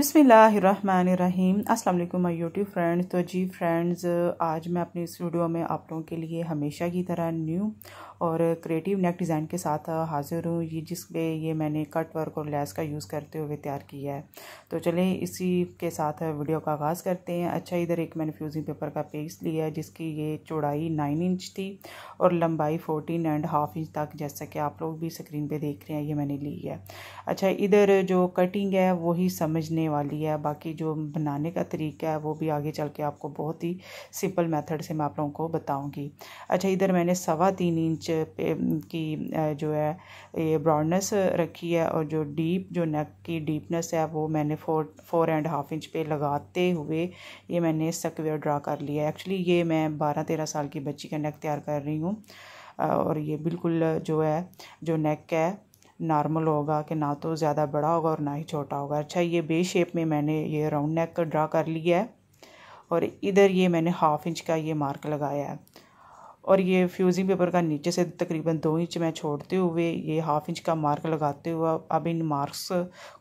बिसमीम् अल्लाम my YouTube friends तो जी friends आज मैं अपने इस वीडियो में आप लोगों के लिए हमेशा की तरह न्यू और क्रिएटिव नेक डिज़ाइन के साथ हाज़िर हूँ ये जिस पे ये मैंने कट वर्क और लैस का यूज़ करते हुए तैयार किया है तो चलें इसी के साथ वीडियो का आगाज़ करते हैं अच्छा इधर एक मैंने फ्यूज़िंग पेपर का पेज लिया है जिसकी ये चौड़ाई नाइन इंच थी और लंबाई फोर्टीन एंड हाफ इंच तक जैसा कि आप लोग भी स्क्रीन पर देख रहे हैं ये मैंने ली है अच्छा इधर जो कटिंग है वही समझने वाली है बाकी जो बनाने का तरीका है वो भी आगे चल के आपको बहुत ही सिंपल मेथड से मैं आप लोगों को बताऊंगी अच्छा इधर मैंने सवा तीन इंच की जो है ये ब्रॉडनेस रखी है और जो डीप जो नेक की डीपनेस है वो मैंने four four and half inch पे लगाते हुए ये मैंने सकवेयर ड्रा कर लिया है एक्चुअली ये मैं बारह तेरह साल की बच्ची का नेक तैयार कर रही हूँ और ये बिल्कुल जो है जो नेक है नॉर्मल होगा कि ना तो ज़्यादा बड़ा होगा और ना ही छोटा होगा अच्छा ये बे शेप में मैंने ये राउंड नेक ड्रा कर लिया है और इधर ये मैंने हाफ इंच का ये मार्क लगाया है और ये फ्यूज़िंग पेपर का नीचे से तकरीबन दो इंच मैं छोड़ते हुए ये हाफ इंच का मार्क लगाते हुए अब इन मार्क्स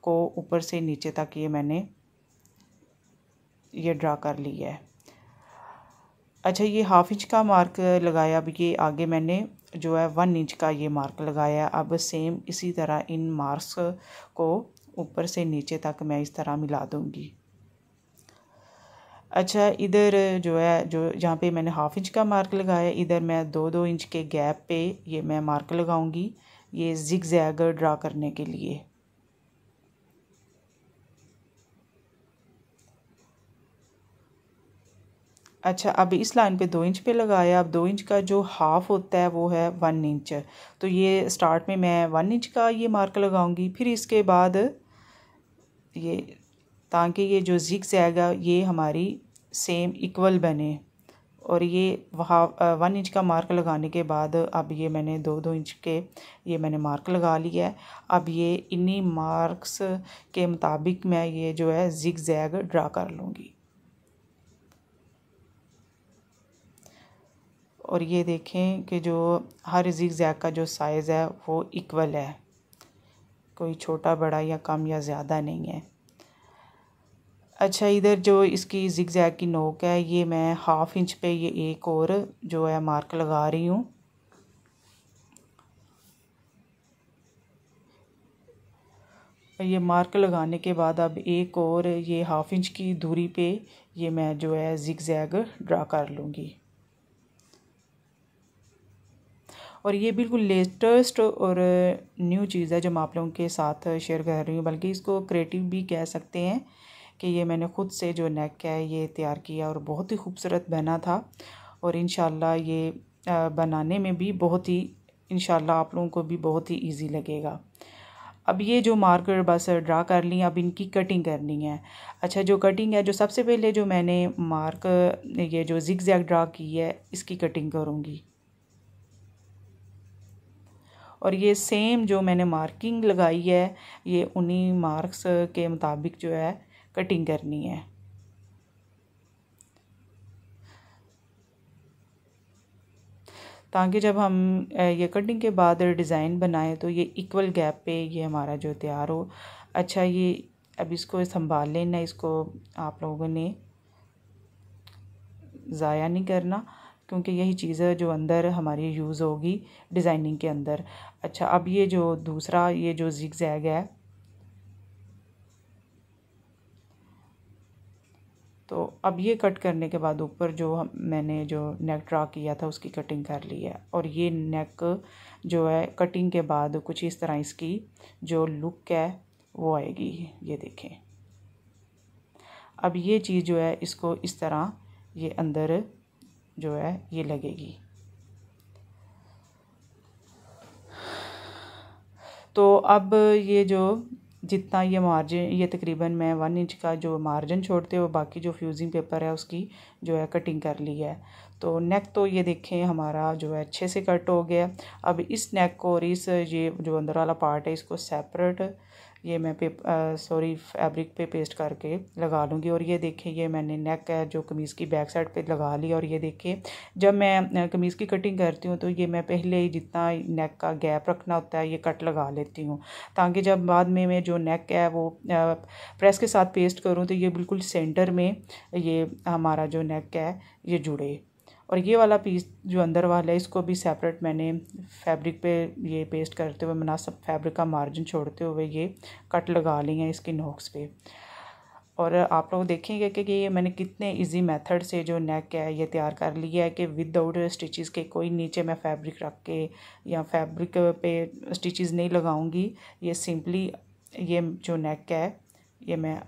को ऊपर से नीचे तक ये मैंने ये ड्रा कर लिया है अच्छा ये हाफ इंच का मार्क लगाया अब ये आगे मैंने जो है वन इंच का ये मार्क लगाया अब सेम इसी तरह इन मार्क्स को ऊपर से नीचे तक मैं इस तरह मिला दूँगी अच्छा इधर जो है जो जहाँ पे मैंने हाफ इंच का मार्क लगाया इधर मैं दो दो इंच के गैप पे ये मैं मार्क लगाऊंगी ये जिग जैग ड्रा करने के लिए अच्छा अब इस लाइन पे दो इंच पे लगाया अब दो इंच का जो हाफ होता है वो है वन इंच तो ये स्टार्ट में मैं वन इंच का ये मार्क लगाऊंगी फिर इसके बाद ये ताकि ये जो जिक जाएगा ये हमारी सेम इक्वल बने और ये वहाँ वन इंच का मार्क लगाने के बाद अब ये मैंने दो दो इंच के ये मैंने मार्क लगा लिया है अब ये इन्हीं मार्क्स के मुताबिक मैं ये जो है जिक जैग ड्रा कर लूँगी और ये देखें कि जो हर जिक जैक का जो साइज़ है वो इक्वल है कोई छोटा बड़ा या कम या ज़्यादा नहीं है अच्छा इधर जो इसकी जिक जैक की नोक है ये मैं हाफ इंच पे ये एक और जो है मार्क लगा रही हूँ ये मार्क लगाने के बाद अब एक और ये हाफ इंच की दूरी पे ये मैं जो है जिक जैग ड्रा कर लूँगी और ये बिल्कुल लेटेस्ट और न्यू चीज़ है जो मैं आप लोगों के साथ शेयर कर रही हूँ बल्कि इसको क्रिएटिव भी कह सकते हैं कि ये मैंने ख़ुद से जो नेक है ये तैयार किया और बहुत ही खूबसूरत बना था और इन ये बनाने में भी बहुत ही इन आप लोगों को भी बहुत ही ईजी लगेगा अब ये जो मार्कर बस ड्रा कर ली अब इनकी कटिंग करनी है अच्छा जो कटिंग है जो सबसे पहले जो मैंने मार्क ये जो ज़िक जैक ड्रा की है इसकी कटिंग करूँगी और ये सेम जो मैंने मार्किंग लगाई है ये उन्हीं मार्क्स के मुताबिक जो है कटिंग करनी है ताकि जब हम ये कटिंग के बाद डिज़ाइन बनाएं तो ये इक्वल गैप पे ये हमारा जो तैयार हो अच्छा ये अब इसको संभाल लेना इसको आप लोगों ने ज़ाया नहीं करना क्योंकि यही चीज़ है जो अंदर हमारी यूज़ होगी डिज़ाइनिंग के अंदर अच्छा अब ये जो दूसरा ये जो जिग जैग है तो अब ये कट करने के बाद ऊपर जो हम मैंने जो नेक ड्रा किया था उसकी कटिंग कर ली है और ये नेक जो है कटिंग के बाद कुछ इस तरह इसकी जो लुक है वो आएगी ये देखें अब ये चीज़ जो है इसको इस तरह ये अंदर जो है ये लगेगी तो अब ये जो जितना ये मार्जिन ये तकरीबन मैं वन इंच का जो मार्जिन छोड़ते हुए बाकी जो फ्यूज़िंग पेपर है उसकी जो है कटिंग कर ली है तो नेक तो ये देखें हमारा जो है अच्छे से कट हो गया अब इस नेक को और इस ये जो अंदर वाला पार्ट है इसको सेपरेट ये मैं पे सॉरी फैब्रिक पे पेस्ट करके लगा लूँगी और ये देखिए ये मैंने नेक है जो कमीज़ की बैक साइड पे लगा ली और ये देखिए जब मैं कमीज़ की कटिंग करती हूँ तो ये मैं पहले ही जितना नेक का गैप रखना होता है ये कट लगा लेती हूँ ताकि जब बाद में मैं जो नेक है वो प्रेस के साथ पेस्ट करूँ तो ये बिल्कुल सेंटर में ये हमारा जो नेक है ये जुड़े और ये वाला पीस जो अंदर वाला है इसको भी सेपरेट मैंने फैब्रिक पे ये पेस्ट करते हुए मुनासब फैब्रिक का मार्जिन छोड़ते हुए ये कट लगा ली हैं इसकी नोक्स पे और आप लोग देखेंगे कि ये मैंने कितने इजी मेथड से जो नेक है ये तैयार कर लिया है कि विदाउट स्टिचेस के कोई नीचे मैं फैब्रिक रख के या फैब्रिक पे स्टिचेस नहीं लगाऊंगी ये सिंपली ये जो नेक है ये मैं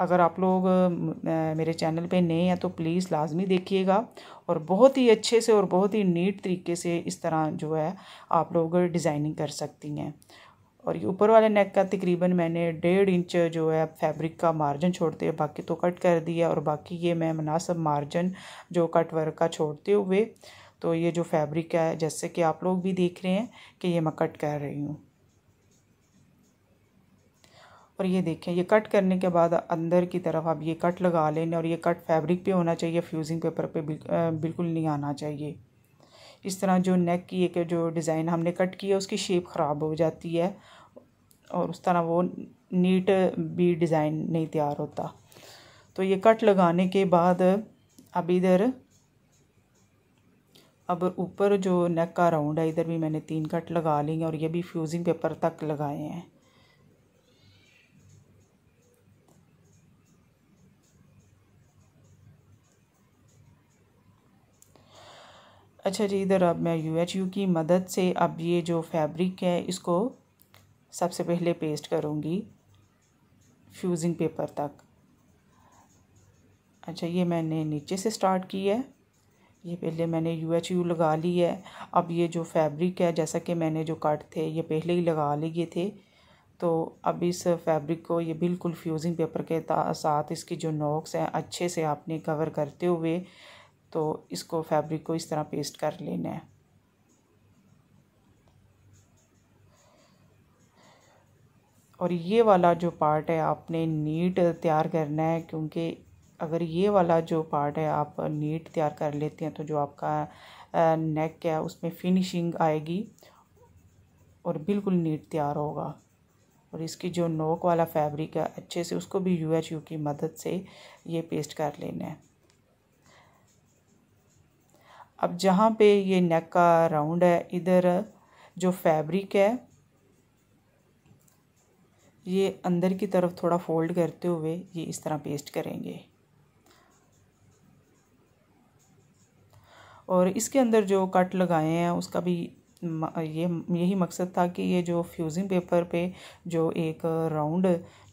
अगर आप लोग मेरे चैनल पे नए हैं तो प्लीज़ लाजमी देखिएगा और बहुत ही अच्छे से और बहुत ही नीट तरीके से इस तरह जो है आप लोग डिज़ाइनिंग कर सकती हैं और ये ऊपर वाले नेक का तकरीबन मैंने डेढ़ इंच जो है फैब्रिक का मार्जिन छोड़ते हुए बाकी तो कट कर दिया और बाकी ये मैं मुनासब मार्जिन जो कट वर्क का छोड़ते हुए तो ये जो फैब्रिक है जैसे कि आप लोग भी देख रहे हैं कि ये मैं कट कर रही हूँ और ये देखें ये कट करने के बाद अंदर की तरफ आप ये कट लगा लें और ये कट फैब्रिक पे होना चाहिए फ्यूजिंग पेपर पे बिल्कुल नहीं आना चाहिए इस तरह जो नेक की एक जो डिज़ाइन हमने कट की है उसकी शेप ख़राब हो जाती है और उस तरह वो नीट भी डिज़ाइन नहीं तैयार होता तो ये कट लगाने के बाद अब इधर अब ऊपर जो नेक का राउंड है इधर भी मैंने तीन कट लगा लेंगे और ये भी फ्यूजिंग पेपर तक लगाए हैं अच्छा जी इधर अब मैं यू एच यू की मदद से अब ये जो फैब्रिक है इसको सबसे पहले पेस्ट करूँगी फ्यूज़िंग पेपर तक अच्छा ये मैंने नीचे से स्टार्ट की है ये पहले मैंने यू एच यू लगा ली है अब ये जो फैब्रिक है जैसा कि मैंने जो कट थे ये पहले ही लगा लिए थे तो अब इस फैब्रिक को ये बिल्कुल फ्यूज़िंग पेपर के साथ इसकी जो नोक्स हैं अच्छे से आपने कवर करते हुए तो इसको फैब्रिक को इस तरह पेस्ट कर लेना है और ये वाला जो पार्ट है आपने नीट तैयार करना है क्योंकि अगर ये वाला जो पार्ट है आप नीट तैयार कर लेते हैं तो जो आपका नेक है उसमें फिनिशिंग आएगी और बिल्कुल नीट तैयार होगा और इसकी जो नोक वाला फैब्रिक है अच्छे से उसको भी यू एच यू की मदद से ये पेस्ट कर लेना है अब जहाँ पे ये नेक का राउंड है इधर जो फैब्रिक है ये अंदर की तरफ थोड़ा फोल्ड करते हुए ये इस तरह पेस्ट करेंगे और इसके अंदर जो कट लगाए हैं उसका भी ये यही मकसद था कि ये जो फ्यूज़िंग पेपर पे जो एक राउंड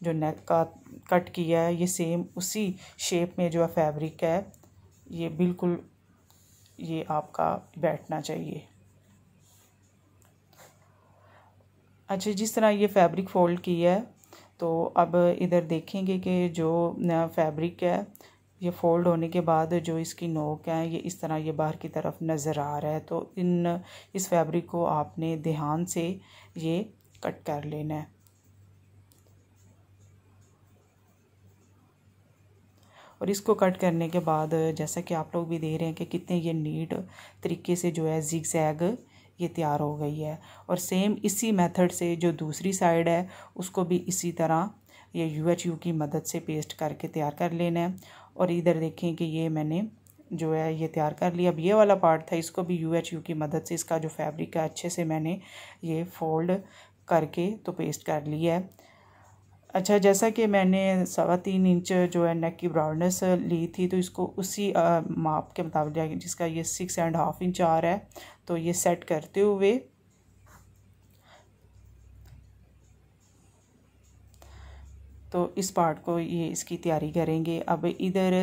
जो नेक का कट किया है ये सेम उसी शेप में जो है फैब्रिक है ये बिल्कुल ये आपका बैठना चाहिए अच्छा जिस तरह ये फैब्रिक फोल्ड किया है तो अब इधर देखेंगे कि जो फैब्रिक है ये फोल्ड होने के बाद जो इसकी नोक है ये इस तरह ये बाहर की तरफ नज़र आ रहा है तो इन इस फैब्रिक को आपने ध्यान से ये कट कर लेना है और इसको कट करने के बाद जैसा कि आप लोग भी देख रहे हैं कि कितने ये नीट तरीके से जो है जिग जैग ये तैयार हो गई है और सेम इसी मेथड से जो दूसरी साइड है उसको भी इसी तरह ये यू एच यू की मदद से पेस्ट करके तैयार कर लेना है और इधर देखें कि ये मैंने जो है ये तैयार कर लिया अब ये वाला पार्ट था इसको भी यू एच यू की मदद से इसका जो फैब्रिक है अच्छे से मैंने ये फोल्ड करके तो पेस्ट कर लिया है अच्छा जैसा कि मैंने सवा तीन इंच जो है नेक की ब्राउडनेस ली थी तो इसको उसी माप के मुताबिक जिसका ये सिक्स एंड हाफ इंच आ रहा है तो ये सेट करते हुए तो इस पार्ट को ये इसकी तैयारी करेंगे अब इधर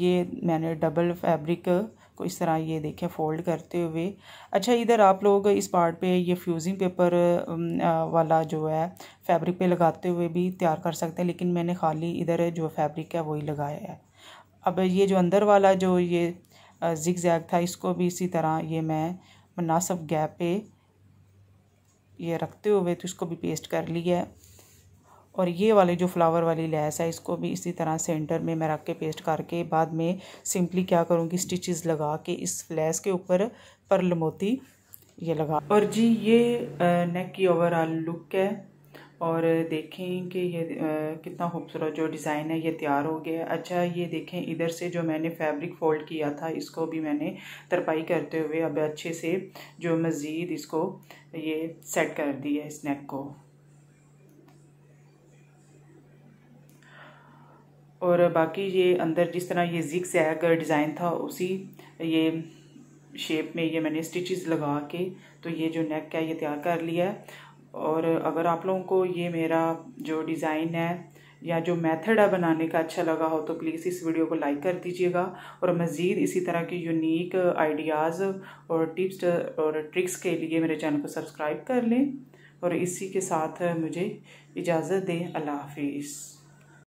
ये मैंने डबल फैब्रिक इसको इस तरह ये देखें फोल्ड करते हुए अच्छा इधर आप लोग इस पार्ट पे ये फ्यूज़िंग पेपर वाला जो है फैब्रिक पे लगाते हुए भी तैयार कर सकते हैं लेकिन मैंने खाली इधर जो फैब्रिक है वही लगाया है अब ये जो अंदर वाला जो ये जिग जैग था इसको भी इसी तरह ये मैं मुनासब गैप पे ये रखते हुए तो इसको भी पेस्ट कर लिया है और ये वाले जो फ्लावर वाली लैस है इसको भी इसी तरह सेंटर में मैं रख के पेस्ट करके बाद में सिंपली क्या करूँगी स्टिचेस लगा के इस लैस के ऊपर पर लमोती ये लगा और जी ये नेक की ओवरऑल लुक है और देखें कि ये कितना खूबसूरत जो डिज़ाइन है ये तैयार हो गया अच्छा ये देखें इधर से जो मैंने फैब्रिक फ़ोल्ड किया था इसको भी मैंने तरपाई करते हुए अब अच्छे से जो मज़ीद इसको ये सेट कर दी है इस नेक को और बाकी ये अंदर जिस तरह ये जिग सैग डिज़ाइन था उसी ये शेप में ये मैंने स्टिचेस लगा के तो ये जो नेक है ये तैयार कर लिया है और अगर आप लोगों को ये मेरा जो डिज़ाइन है या जो मेथड है बनाने का अच्छा लगा हो तो प्लीज़ इस वीडियो को लाइक कर दीजिएगा और मज़ीद इसी तरह के यूनिक आइडियाज़ और टिप्स और ट्रिक्स के लिए मेरे चैनल को सब्सक्राइब कर लें और इसी के साथ मुझे इजाज़त दें अल्लाह हाफिज़